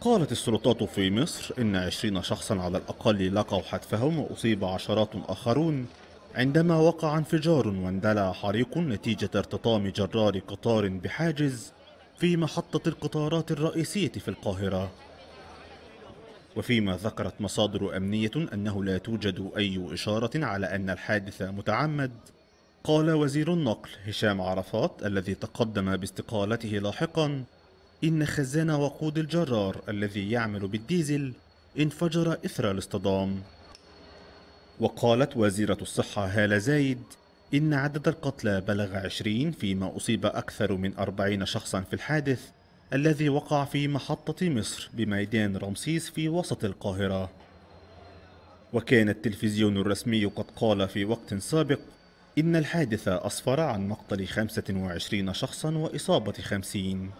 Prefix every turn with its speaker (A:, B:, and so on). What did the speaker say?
A: قالت السلطات في مصر إن عشرين شخصا على الأقل لقوا حتفهم وأصيب عشرات آخرون عندما وقع انفجار واندلع حريق نتيجة ارتطام جرار قطار بحاجز في محطة القطارات الرئيسية في القاهرة وفيما ذكرت مصادر أمنية أنه لا توجد أي إشارة على أن الحادث متعمد قال وزير النقل هشام عرفات الذي تقدم باستقالته لاحقاً إن خزان وقود الجرار الذي يعمل بالديزل انفجر إثر الاصطدام وقالت وزيرة الصحة هالة زايد إن عدد القتلى بلغ عشرين فيما أصيب أكثر من أربعين شخصا في الحادث الذي وقع في محطة مصر بميدان رمسيس في وسط القاهرة وكان التلفزيون الرسمي قد قال في وقت سابق إن الحادث أسفر عن مقتل 25 شخصا وإصابة 50